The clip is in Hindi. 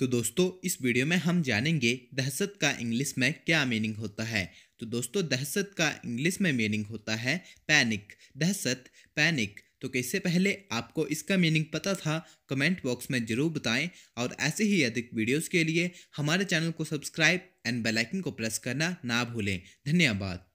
तो दोस्तों इस वीडियो में हम जानेंगे दहशत का इंग्लिश में क्या मीनिंग होता है तो दोस्तों दहशत का इंग्लिश में मीनिंग होता है पैनिक दहशत पैनिक तो कैसे पहले आपको इसका मीनिंग पता था कमेंट बॉक्स में ज़रूर बताएं और ऐसे ही अधिक वीडियोस के लिए हमारे चैनल को सब्सक्राइब एंड बेलाइकिन को प्रेस करना ना भूलें धन्यवाद